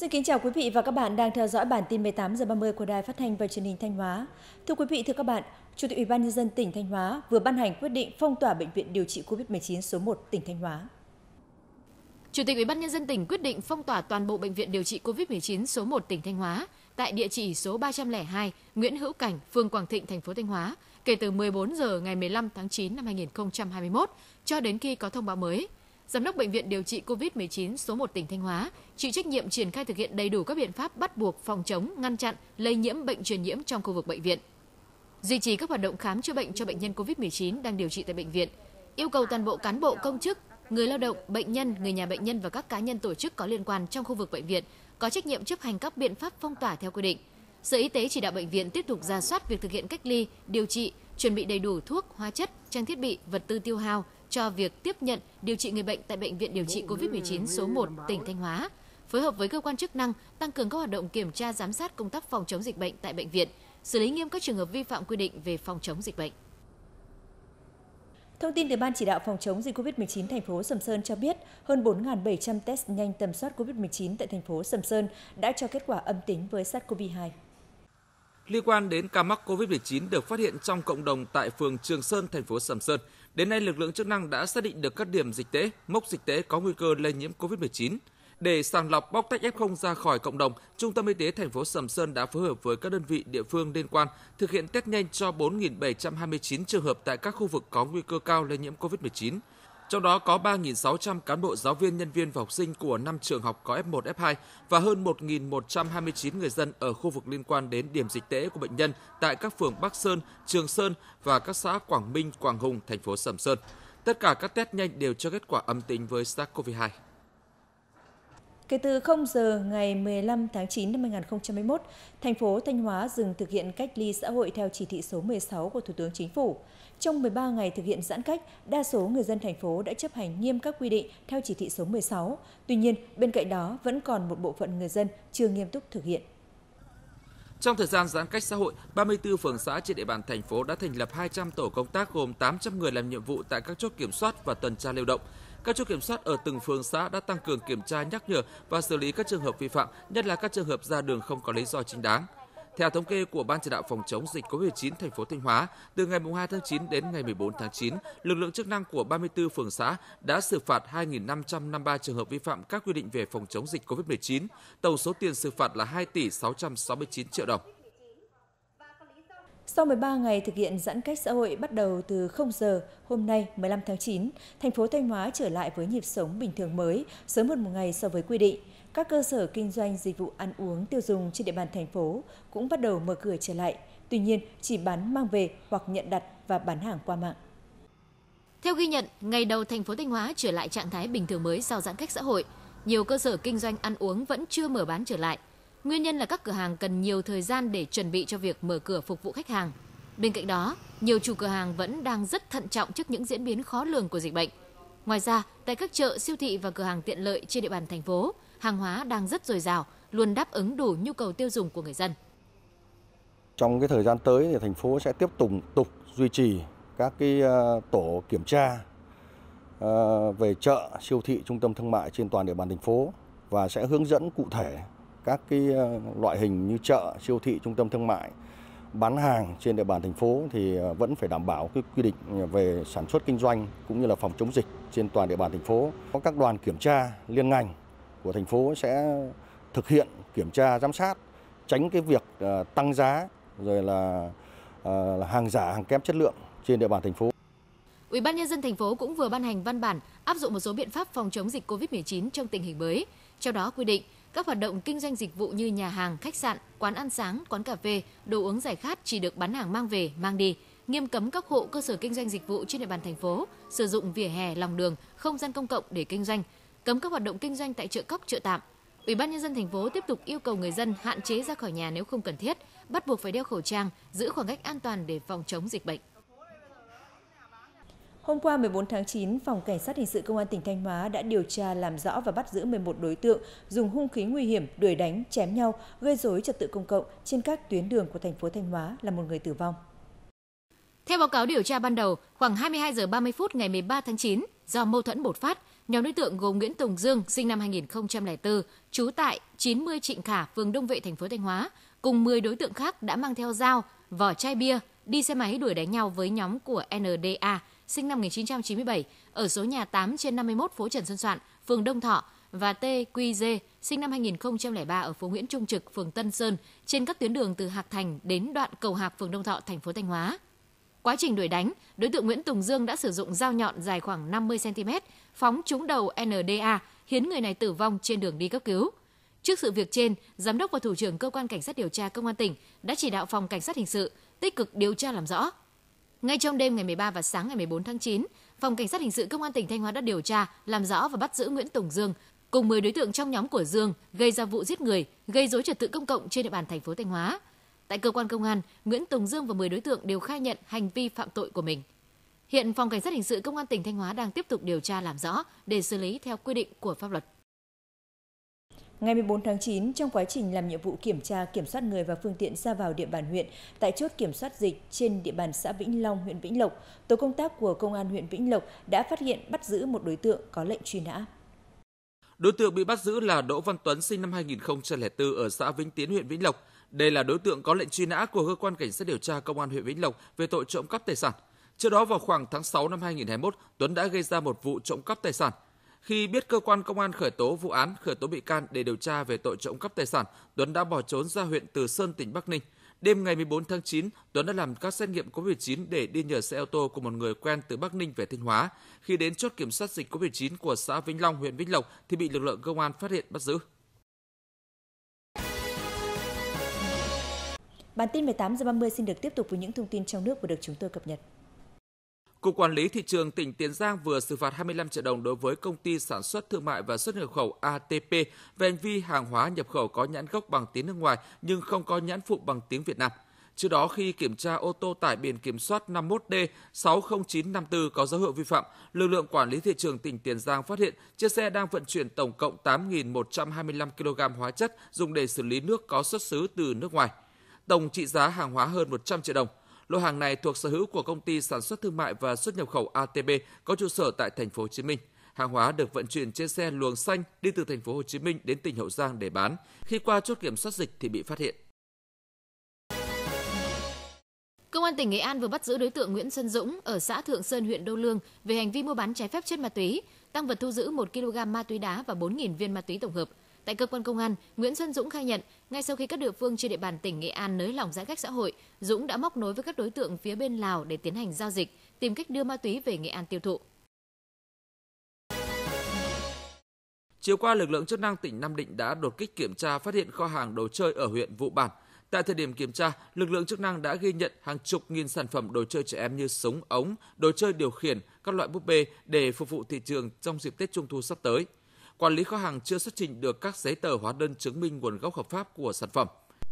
Xin kính chào quý vị và các bạn đang theo dõi bản tin 18 giờ 30 của Đài Phát thanh và Truyền hình Thanh Hóa. Thưa quý vị, thưa các bạn, Chủ tịch Ủy ban nhân dân tỉnh Thanh Hóa vừa ban hành quyết định phong tỏa bệnh viện điều trị COVID-19 số 1 tỉnh Thanh Hóa. Chủ tịch Ủy ban nhân dân tỉnh quyết định phong tỏa toàn bộ bệnh viện điều trị COVID-19 số 1 tỉnh Thanh Hóa tại địa chỉ số 302 Nguyễn Hữu Cảnh, phường Quảng Thịnh, thành phố Thanh Hóa kể từ 14 giờ ngày 15 tháng 9 năm 2021 cho đến khi có thông báo mới. Giám đốc Bệnh viện điều trị COVID-19 số 1 tỉnh Thanh Hóa chịu trách nhiệm triển khai thực hiện đầy đủ các biện pháp bắt buộc phòng chống, ngăn chặn lây nhiễm bệnh truyền nhiễm trong khu vực bệnh viện. Duy trì các hoạt động khám chữa bệnh cho bệnh nhân COVID-19 đang điều trị tại bệnh viện. Yêu cầu toàn bộ cán bộ công chức, người lao động, bệnh nhân, người nhà bệnh nhân và các cá nhân tổ chức có liên quan trong khu vực bệnh viện có trách nhiệm chấp hành các biện pháp phong tỏa theo quy định. Sở Y tế chỉ đạo bệnh viện tiếp tục ra soát việc thực hiện cách ly, điều trị, chuẩn bị đầy đủ thuốc, hóa chất, trang thiết bị, vật tư tiêu hao, cho việc tiếp nhận điều trị người bệnh tại Bệnh viện điều trị COVID-19 số 1 tỉnh Thanh Hóa, phối hợp với cơ quan chức năng tăng cường các hoạt động kiểm tra giám sát công tác phòng chống dịch bệnh tại bệnh viện, xử lý nghiêm các trường hợp vi phạm quy định về phòng chống dịch bệnh. Thông tin từ Ban chỉ đạo phòng chống dịch COVID-19 thành phố Sầm Sơn cho biết, hơn 4.700 test nhanh tầm soát COVID-19 tại thành phố Sầm Sơn đã cho kết quả âm tính với SARS-CoV-2. Liên quan đến ca mắc COVID-19 được phát hiện trong cộng đồng tại phường Trường Sơn, thành phố Sầm Sơn, Đến nay, lực lượng chức năng đã xác định được các điểm dịch tễ, mốc dịch tễ có nguy cơ lây nhiễm COVID-19. Để sàng lọc bóc tách F0 ra khỏi cộng đồng, Trung tâm Y tế thành phố Sầm Sơn đã phối hợp với các đơn vị địa phương liên quan thực hiện test nhanh cho 4.729 trường hợp tại các khu vực có nguy cơ cao lây nhiễm COVID-19 trong đó có 3.600 cán bộ giáo viên, nhân viên và học sinh của 5 trường học có F1, F2 và hơn 1.129 người dân ở khu vực liên quan đến điểm dịch tễ của bệnh nhân tại các phường Bắc Sơn, Trường Sơn và các xã Quảng Minh, Quảng Hùng, thành phố Sầm Sơn. Tất cả các test nhanh đều cho kết quả âm tính với SARS-CoV-2. Kể từ 0 giờ ngày 15 tháng 9 năm 2021, thành phố Thanh Hóa dừng thực hiện cách ly xã hội theo chỉ thị số 16 của Thủ tướng Chính phủ. Trong 13 ngày thực hiện giãn cách, đa số người dân thành phố đã chấp hành nghiêm các quy định theo chỉ thị số 16. Tuy nhiên, bên cạnh đó vẫn còn một bộ phận người dân chưa nghiêm túc thực hiện. Trong thời gian giãn cách xã hội, 34 phường xã trên địa bàn thành phố đã thành lập 200 tổ công tác gồm 800 người làm nhiệm vụ tại các chốt kiểm soát và tuần tra lưu động. Các chốt kiểm soát ở từng phường xã đã tăng cường kiểm tra nhắc nhở và xử lý các trường hợp vi phạm, nhất là các trường hợp ra đường không có lý do chính đáng. Theo thống kê của Ban chỉ đạo phòng chống dịch COVID-19 thành phố Thanh Hóa, từ ngày 2 tháng 9 đến ngày 14 tháng 9, lực lượng chức năng của 34 phường xã đã xử phạt 2.553 trường hợp vi phạm các quy định về phòng chống dịch COVID-19. Tổng số tiền xử phạt là 2 tỷ 669 triệu đồng. Sau 13 ngày thực hiện giãn cách xã hội bắt đầu từ 0 giờ hôm nay 15 tháng 9, thành phố Thanh Hóa trở lại với nhịp sống bình thường mới, sớm hơn một ngày so với quy định. Các cơ sở kinh doanh dịch vụ ăn uống tiêu dùng trên địa bàn thành phố cũng bắt đầu mở cửa trở lại, tuy nhiên chỉ bán mang về hoặc nhận đặt và bán hàng qua mạng. Theo ghi nhận, ngày đầu thành phố Thanh Hóa trở lại trạng thái bình thường mới sau giãn cách xã hội, nhiều cơ sở kinh doanh ăn uống vẫn chưa mở bán trở lại. Nguyên nhân là các cửa hàng cần nhiều thời gian để chuẩn bị cho việc mở cửa phục vụ khách hàng. Bên cạnh đó, nhiều chủ cửa hàng vẫn đang rất thận trọng trước những diễn biến khó lường của dịch bệnh. Ngoài ra, tại các chợ, siêu thị và cửa hàng tiện lợi trên địa bàn thành phố, hàng hóa đang rất dồi dào, luôn đáp ứng đủ nhu cầu tiêu dùng của người dân. Trong cái thời gian tới thì thành phố sẽ tiếp tục tục duy trì các cái ờ, tổ kiểm tra ờ, về chợ, siêu thị, trung tâm thương mại trên toàn địa bàn thành phố và sẽ hướng dẫn cụ thể các cái ờ, loại hình như chợ, siêu thị, trung tâm thương mại bán hàng trên địa bàn thành phố thì ờ, vẫn phải đảm bảo cái quy định ờ, về sản xuất kinh doanh cũng như là phòng chống dịch trên toàn địa bàn thành phố. Có các đoàn kiểm tra liên ngành của thành phố sẽ thực hiện kiểm tra giám sát tránh cái việc tăng giá rồi là hàng giả hàng kém chất lượng trên địa bàn thành phố. Ủy ban nhân dân thành phố cũng vừa ban hành văn bản áp dụng một số biện pháp phòng chống dịch COVID-19 trong tình hình mới. Trong đó quy định các hoạt động kinh doanh dịch vụ như nhà hàng, khách sạn, quán ăn sáng, quán cà phê, đồ uống giải khát chỉ được bán hàng mang về, mang đi. Nghiêm cấm các hộ cơ sở kinh doanh dịch vụ trên địa bàn thành phố sử dụng vỉa hè, lòng đường, không gian công cộng để kinh doanh. Cấm các hoạt động kinh doanh tại chợ cóc, chợ tạm. Ủy ban nhân dân thành phố tiếp tục yêu cầu người dân hạn chế ra khỏi nhà nếu không cần thiết, bắt buộc phải đeo khẩu trang, giữ khoảng cách an toàn để phòng chống dịch bệnh. Hôm qua 14 tháng 9, Phòng Cảnh sát Hình sự Công an tỉnh Thanh Hóa đã điều tra làm rõ và bắt giữ 11 đối tượng dùng hung khí nguy hiểm đuổi đánh, chém nhau, gây rối trật tự công cộng trên các tuyến đường của thành phố Thanh Hóa là một người tử vong. Theo báo cáo điều tra ban đầu, khoảng 22 giờ 30 phút ngày 13 tháng 9, do mâu thuẫn bột phát, nhóm đối tượng gồm Nguyễn Tùng Dương sinh năm 2004, trú tại 90 Trịnh Khả, phường Đông Vệ, thành phố Thanh Hóa, cùng 10 đối tượng khác đã mang theo dao, vỏ chai bia, đi xe máy đuổi đánh nhau với nhóm của NDA sinh năm 1997, ở số nhà 8 trên 51 phố Trần Xuân Soạn, phường Đông Thọ và TQZ, sinh năm 2003 ở phố Nguyễn Trung Trực, phường Tân Sơn, trên các tuyến đường từ Hạc Thành đến đoạn cầu Hạc, phường Đông Thọ, thành phố Thanh Hóa. Quá trình đuổi đánh, đối tượng Nguyễn Tùng Dương đã sử dụng dao nhọn dài khoảng 50 cm phóng trúng đầu NDA, khiến người này tử vong trên đường đi cấp cứu. Trước sự việc trên, giám đốc và thủ trưởng cơ quan cảnh sát điều tra công an tỉnh đã chỉ đạo phòng cảnh sát hình sự tích cực điều tra làm rõ, ngay trong đêm ngày 13 và sáng ngày 14 tháng 9, Phòng Cảnh sát Hình sự Công an tỉnh Thanh Hóa đã điều tra, làm rõ và bắt giữ Nguyễn Tùng Dương cùng 10 đối tượng trong nhóm của Dương gây ra vụ giết người, gây dối trật tự công cộng trên địa bàn thành phố Thanh Hóa. Tại cơ quan công an, Nguyễn Tùng Dương và 10 đối tượng đều khai nhận hành vi phạm tội của mình. Hiện Phòng Cảnh sát Hình sự Công an tỉnh Thanh Hóa đang tiếp tục điều tra làm rõ để xử lý theo quy định của pháp luật. Ngày 14 tháng 9, trong quá trình làm nhiệm vụ kiểm tra kiểm soát người và phương tiện ra vào địa bàn huyện tại chốt kiểm soát dịch trên địa bàn xã Vĩnh Long, huyện Vĩnh Lộc, tổ công tác của Công an huyện Vĩnh Lộc đã phát hiện bắt giữ một đối tượng có lệnh truy nã. Đối tượng bị bắt giữ là Đỗ Văn Tuấn sinh năm 2004 ở xã Vĩnh Tiến, huyện Vĩnh Lộc. Đây là đối tượng có lệnh truy nã của cơ quan cảnh sát điều tra công an huyện Vĩnh Lộc về tội trộm cắp tài sản. Trước đó vào khoảng tháng 6 năm 2021, Tuấn đã gây ra một vụ trộm cắp tài sản – khi biết cơ quan công an khởi tố vụ án, khởi tố bị can để điều tra về tội trộm cắp tài sản, Tuấn đã bỏ trốn ra huyện Từ Sơn, tỉnh Bắc Ninh. Đêm ngày 14 tháng 9, Tuấn đã làm các xét nghiệm COVID-19 để đi nhờ xe ô tô của một người quen từ Bắc Ninh về Thanh Hóa. Khi đến chốt kiểm soát dịch COVID-19 của xã Vĩnh Long, huyện Vĩnh Lộc thì bị lực lượng công an phát hiện bắt giữ. Bản tin 18 giờ 30 xin được tiếp tục với những thông tin trong nước vừa được chúng tôi cập nhật. Cục Quản lý Thị trường tỉnh Tiền Giang vừa xử phạt 25 triệu đồng đối với công ty sản xuất thương mại và xuất nhập khẩu ATP về hành vi hàng hóa nhập khẩu có nhãn gốc bằng tiếng nước ngoài nhưng không có nhãn phụ bằng tiếng Việt Nam. Trước đó khi kiểm tra ô tô tải biển kiểm soát 51D 60954 có dấu hiệu vi phạm, lực lượng quản lý thị trường tỉnh Tiền Giang phát hiện chiếc xe đang vận chuyển tổng cộng 8.125 kg hóa chất dùng để xử lý nước có xuất xứ từ nước ngoài. Tổng trị giá hàng hóa hơn 100 triệu đồng. Lô hàng này thuộc sở hữu của công ty sản xuất thương mại và xuất nhập khẩu ATB có trụ sở tại thành phố Hồ Chí Minh. Hàng hóa được vận chuyển trên xe luồng xanh đi từ thành phố Hồ Chí Minh đến tỉnh Hậu Giang để bán. Khi qua chốt kiểm soát dịch thì bị phát hiện. Công an tỉnh Nghệ An vừa bắt giữ đối tượng Nguyễn Xuân Dũng ở xã Thượng Sơn, huyện Đô Lương về hành vi mua bán trái phép chất ma túy. Tăng vật thu giữ 1 kg ma túy đá và 4.000 viên ma túy tổng hợp. Tại cơ quan công an, Nguyễn Xuân Dũng khai nhận, ngay sau khi các địa phương trên địa bàn tỉnh Nghệ An nới lỏng giãn cách xã hội, Dũng đã móc nối với các đối tượng phía bên Lào để tiến hành giao dịch, tìm cách đưa ma túy về Nghệ An tiêu thụ. Chiều qua, lực lượng chức năng tỉnh Nam Định đã đột kích kiểm tra phát hiện kho hàng đồ chơi ở huyện Vụ Bản. Tại thời điểm kiểm tra, lực lượng chức năng đã ghi nhận hàng chục nghìn sản phẩm đồ chơi trẻ em như súng ống, đồ chơi điều khiển, các loại búp bê để phục vụ thị trường trong dịp Tết Trung thu sắp tới quản lý kho hàng chưa xuất trình được các giấy tờ hóa đơn chứng minh nguồn gốc hợp pháp của sản phẩm.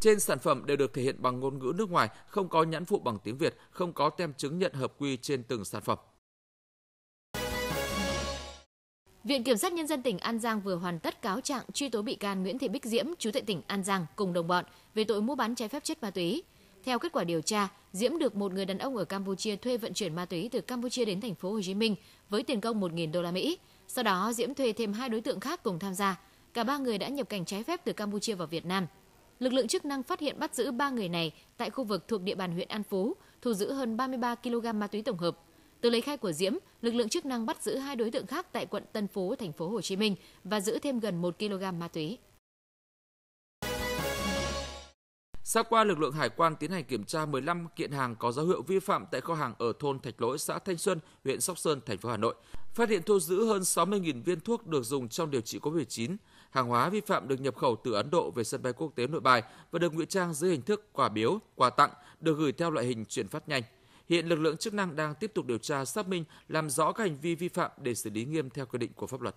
Trên sản phẩm đều được thể hiện bằng ngôn ngữ nước ngoài, không có nhãn phụ bằng tiếng Việt, không có tem chứng nhận hợp quy trên từng sản phẩm. Viện Kiểm sát Nhân dân tỉnh An Giang vừa hoàn tất cáo trạng truy tố bị can Nguyễn Thị Bích Diễm, chú tại tỉnh An Giang cùng đồng bọn về tội mua bán trái phép chất ma túy. Theo kết quả điều tra, Diễm được một người đàn ông ở Campuchia thuê vận chuyển ma túy từ Campuchia đến thành phố Hồ Chí Minh với tiền công 1.000 đô la Mỹ. Sau đó Diễm thuê thêm hai đối tượng khác cùng tham gia. Cả ba người đã nhập cảnh trái phép từ Campuchia vào Việt Nam. Lực lượng chức năng phát hiện bắt giữ ba người này tại khu vực thuộc địa bàn huyện An Phú, thu giữ hơn 33 kg ma túy tổng hợp. Từ lấy khai của Diễm, lực lượng chức năng bắt giữ hai đối tượng khác tại quận Tân Phú, thành phố Hồ Chí Minh và giữ thêm gần 1 kg ma túy. Sáng qua, lực lượng hải quan tiến hành kiểm tra 15 kiện hàng có dấu hiệu vi phạm tại kho hàng ở thôn Thạch Lỗi, xã Thanh Xuân, huyện Sóc Sơn, thành phố Hà Nội. Phát hiện thu giữ hơn 60.000 viên thuốc được dùng trong điều trị COVID-19. Hàng hóa vi phạm được nhập khẩu từ Ấn Độ về sân bay quốc tế Nội Bài và được ngụy trang dưới hình thức quà biếu, quà tặng được gửi theo loại hình chuyển phát nhanh. Hiện lực lượng chức năng đang tiếp tục điều tra xác minh, làm rõ các hành vi vi phạm để xử lý nghiêm theo quy định của pháp luật.